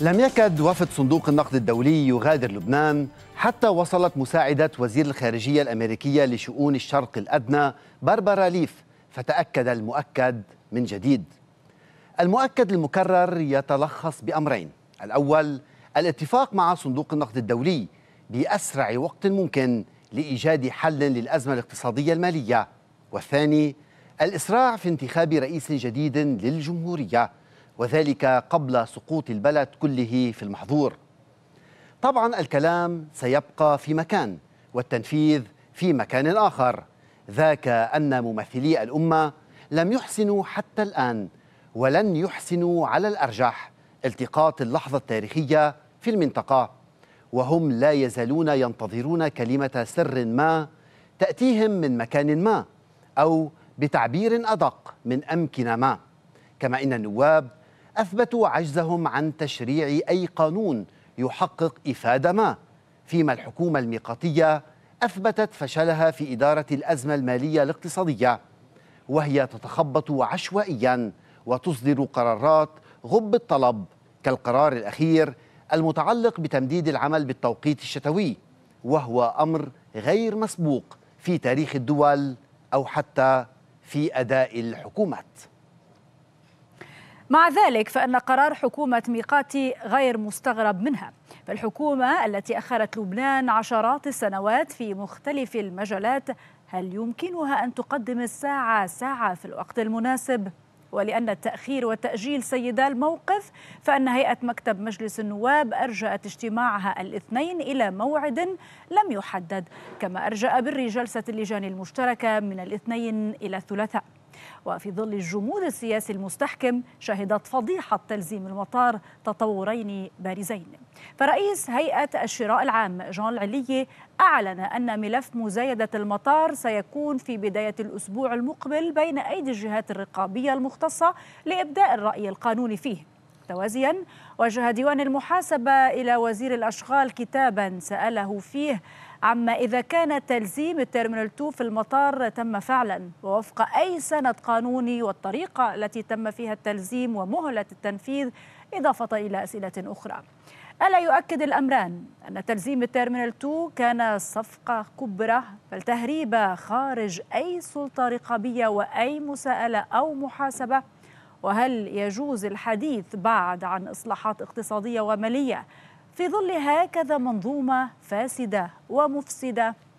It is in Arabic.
لم يكد وفد صندوق النقد الدولي يغادر لبنان حتى وصلت مساعدة وزير الخارجية الأمريكية لشؤون الشرق الأدنى باربرا ليف فتأكد المؤكد من جديد المؤكد المكرر يتلخص بأمرين الأول الاتفاق مع صندوق النقد الدولي بأسرع وقت ممكن لإيجاد حل للأزمة الاقتصادية المالية والثاني الإسراع في انتخاب رئيس جديد للجمهورية وذلك قبل سقوط البلد كله في المحظور طبعا الكلام سيبقى في مكان والتنفيذ في مكان آخر ذاك أن ممثلي الأمة لم يحسنوا حتى الآن ولن يحسنوا على الأرجح التقاط اللحظة التاريخية في المنطقة وهم لا يزالون ينتظرون كلمة سر ما تأتيهم من مكان ما أو بتعبير أدق من أمكنة ما كما إن النواب أثبتوا عجزهم عن تشريع أي قانون يحقق إفادة ما فيما الحكومة الميقاتية أثبتت فشلها في إدارة الأزمة المالية الاقتصادية وهي تتخبط عشوائيا وتصدر قرارات غب الطلب كالقرار الأخير المتعلق بتمديد العمل بالتوقيت الشتوي وهو أمر غير مسبوق في تاريخ الدول أو حتى في أداء الحكومات مع ذلك فإن قرار حكومة ميقاتي غير مستغرب منها فالحكومة التي أخرت لبنان عشرات السنوات في مختلف المجالات هل يمكنها أن تقدم الساعة ساعة في الوقت المناسب؟ ولأن التأخير والتأجيل سيدا الموقف فأن هيئة مكتب مجلس النواب أرجأت اجتماعها الاثنين إلى موعد لم يحدد كما أرجأ بري جلسة اللجان المشتركة من الاثنين إلى الثلاثاء وفي ظل الجمود السياسي المستحكم شهدت فضيحة تلزيم المطار تطورين بارزين فرئيس هيئة الشراء العام جان العلي أعلن أن ملف مزايدة المطار سيكون في بداية الأسبوع المقبل بين أيدي الجهات الرقابية المختصة لإبداء الرأي القانوني فيه متوازيا وجه ديوان المحاسبة إلى وزير الأشغال كتابا سأله فيه عما إذا كان تلزيم التيرمينال 2 في المطار تم فعلا ووفق أي سند قانوني والطريقة التي تم فيها التلزيم ومهلة التنفيذ إضافة إلى أسئلة أخرى ألا يؤكد الأمران أن تلزيم التيرمينال 2 كان صفقة كبرى بل تهريبة خارج أي سلطة رقابية وأي مساءلة أو محاسبة وهل يجوز الحديث بعد عن إصلاحات اقتصادية ومالية في ظل هكذا منظومة فاسدة ومفسدة